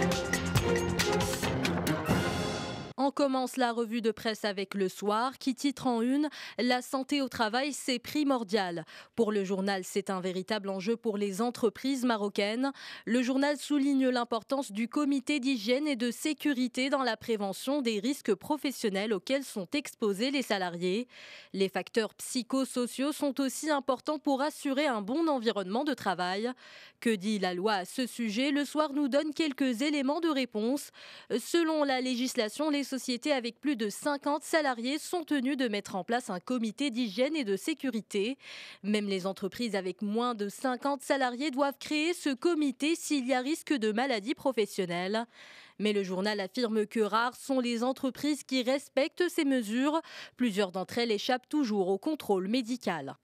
выпуск. On commence la revue de presse avec Le Soir qui titre en une La santé au travail, c'est primordial. Pour le journal, c'est un véritable enjeu pour les entreprises marocaines. Le journal souligne l'importance du comité d'hygiène et de sécurité dans la prévention des risques professionnels auxquels sont exposés les salariés. Les facteurs psychosociaux sont aussi importants pour assurer un bon environnement de travail. Que dit la loi à ce sujet Le Soir nous donne quelques éléments de réponse. Selon la législation, les sociétés sociétés avec plus de 50 salariés sont tenues de mettre en place un comité d'hygiène et de sécurité. Même les entreprises avec moins de 50 salariés doivent créer ce comité s'il y a risque de maladie professionnelle. Mais le journal affirme que rares sont les entreprises qui respectent ces mesures. Plusieurs d'entre elles échappent toujours au contrôle médical.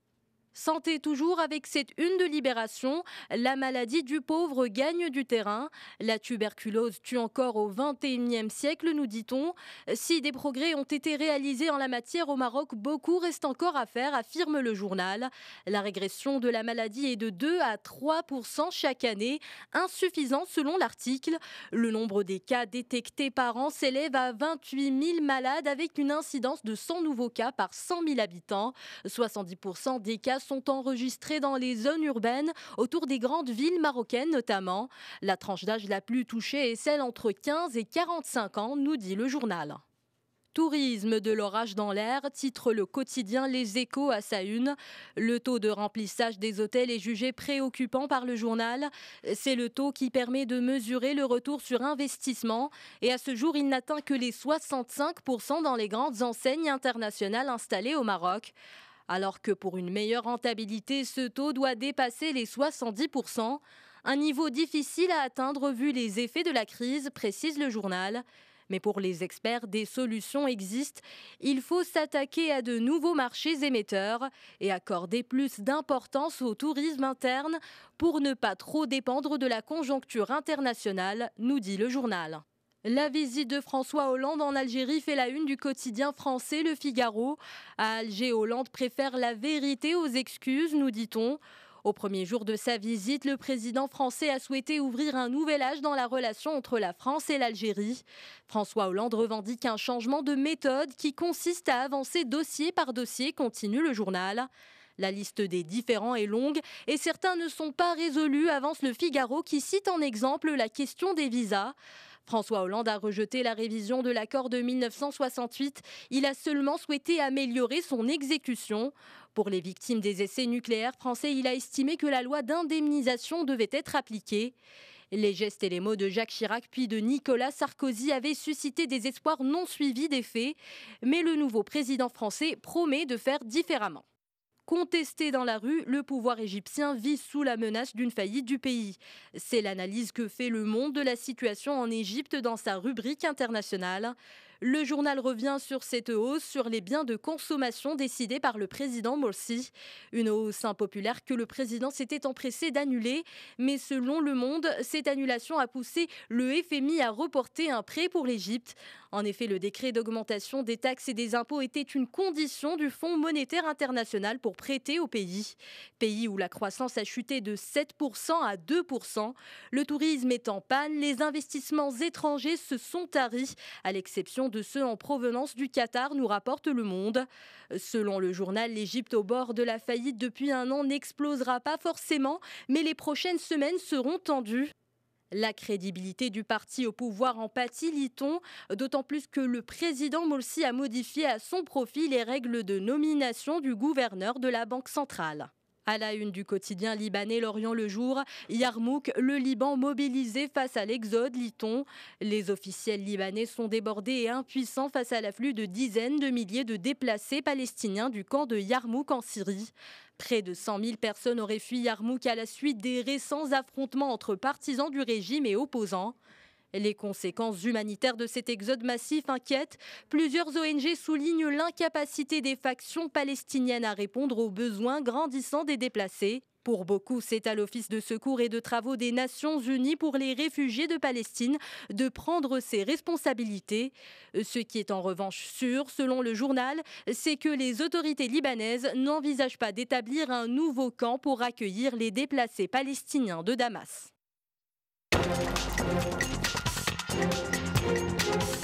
Santé toujours avec cette une de libération, la maladie du pauvre gagne du terrain. La tuberculose tue encore au 21e siècle, nous dit-on. Si des progrès ont été réalisés en la matière au Maroc, beaucoup reste encore à faire, affirme le journal. La régression de la maladie est de 2 à 3 chaque année, insuffisant selon l'article. Le nombre des cas détectés par an s'élève à 28 000 malades avec une incidence de 100 nouveaux cas par 100 000 habitants. 70 des cas sont enregistrés dans les zones urbaines autour des grandes villes marocaines notamment. La tranche d'âge la plus touchée est celle entre 15 et 45 ans, nous dit le journal. Tourisme de l'orage dans l'air, titre le quotidien Les Échos à sa une. Le taux de remplissage des hôtels est jugé préoccupant par le journal. C'est le taux qui permet de mesurer le retour sur investissement. Et à ce jour, il n'atteint que les 65% dans les grandes enseignes internationales installées au Maroc alors que pour une meilleure rentabilité, ce taux doit dépasser les 70%, un niveau difficile à atteindre vu les effets de la crise, précise le journal. Mais pour les experts, des solutions existent. Il faut s'attaquer à de nouveaux marchés émetteurs et accorder plus d'importance au tourisme interne pour ne pas trop dépendre de la conjoncture internationale, nous dit le journal. La visite de François Hollande en Algérie fait la une du quotidien français Le Figaro. À Alger, Hollande préfère la vérité aux excuses, nous dit-on. Au premier jour de sa visite, le président français a souhaité ouvrir un nouvel âge dans la relation entre la France et l'Algérie. François Hollande revendique un changement de méthode qui consiste à avancer dossier par dossier, continue le journal. La liste des différents est longue et certains ne sont pas résolus, avance le Figaro qui cite en exemple la question des visas. François Hollande a rejeté la révision de l'accord de 1968. Il a seulement souhaité améliorer son exécution. Pour les victimes des essais nucléaires français, il a estimé que la loi d'indemnisation devait être appliquée. Les gestes et les mots de Jacques Chirac puis de Nicolas Sarkozy avaient suscité des espoirs non suivis des faits, mais le nouveau président français promet de faire différemment. Contesté dans la rue, le pouvoir égyptien vit sous la menace d'une faillite du pays. C'est l'analyse que fait le monde de la situation en Égypte dans sa rubrique internationale. Le journal revient sur cette hausse sur les biens de consommation décidée par le président Morsi. Une hausse impopulaire que le président s'était empressé d'annuler. Mais selon Le Monde, cette annulation a poussé le FMI à reporter un prêt pour l'Égypte. En effet, le décret d'augmentation des taxes et des impôts était une condition du Fonds monétaire international pour prêter au pays. Pays où la croissance a chuté de 7% à 2%. Le tourisme est en panne, les investissements étrangers se sont taris, à l'exception de ceux en provenance du Qatar, nous rapporte Le Monde. Selon le journal, l'Égypte au bord de la faillite depuis un an n'explosera pas forcément, mais les prochaines semaines seront tendues. La crédibilité du parti au pouvoir en pâtit, lit-on, d'autant plus que le président Morsi a modifié à son profit les règles de nomination du gouverneur de la Banque centrale. À la une du quotidien libanais L'Orient le jour, Yarmouk, le Liban mobilisé face à l'exode, lit-on. Les officiels libanais sont débordés et impuissants face à l'afflux de dizaines de milliers de déplacés palestiniens du camp de Yarmouk en Syrie. Près de 100 000 personnes auraient fui Yarmouk à la suite des récents affrontements entre partisans du régime et opposants. Les conséquences humanitaires de cet exode massif inquiètent. Plusieurs ONG soulignent l'incapacité des factions palestiniennes à répondre aux besoins grandissants des déplacés. Pour beaucoup, c'est à l'Office de secours et de travaux des Nations Unies pour les réfugiés de Palestine de prendre ses responsabilités. Ce qui est en revanche sûr, selon le journal, c'est que les autorités libanaises n'envisagent pas d'établir un nouveau camp pour accueillir les déplacés palestiniens de Damas. Thank you.